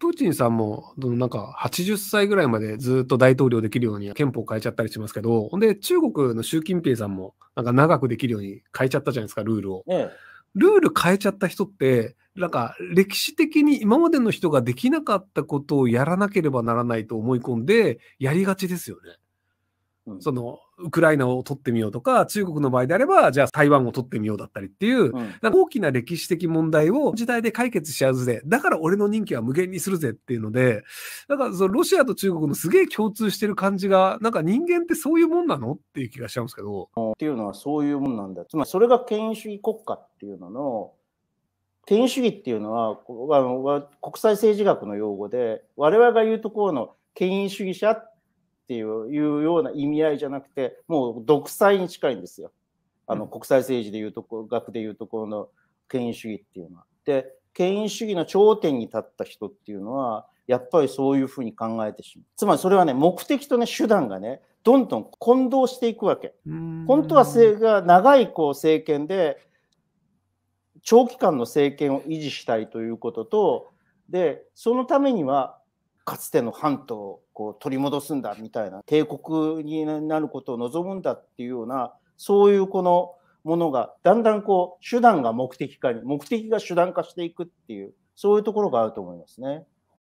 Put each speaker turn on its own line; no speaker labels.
プーチンさんも、なんか80歳ぐらいまでずっと大統領できるように憲法変えちゃったりしますけど、ほんで中国の習近平さんも、なんか長くできるように変えちゃったじゃないですか、ルールを。ルール変えちゃった人って、なんか歴史的に今までの人ができなかったことをやらなければならないと思い込んで、やりがちですよね。そのウクライナを取ってみようとか中国の場合であればじゃあ台湾を取ってみようだったりっていう、うん、大きな歴史的問題を時代で解決しちゃうぜだから俺の任期は無限にするぜっていうのでなんかそのロシアと中国のすげえ共通してる感じがなんか人間ってそういうもんなのっていう
気がしちゃうんですけど。っていうのはそういうもんなんだ
つまりそれが権威主義国
家っていうのの権威主義っていうのはあの国際政治学の用語で我々が言うところの権威主義者っっていういうような意味合いじゃなくてもう独裁に近いんですよあの国際政治でいうとこ学でいうところの権威主義っていうのは。で権威主義の頂点に立った人っていうのはやっぱりそういうふうに考えてしまうつまりそれはね目的とね手段がねどんどん混同していくわけ。本当はが長いこう政権で長期間の政権を維持したいということとでそのためにはかつての半島をこう取り戻すんだみたいな帝国になることを望むんだっていうようなそういうこのものがだんだんこう手段が目的化に目的が手段化していくっていうそういうところがあると思いますね。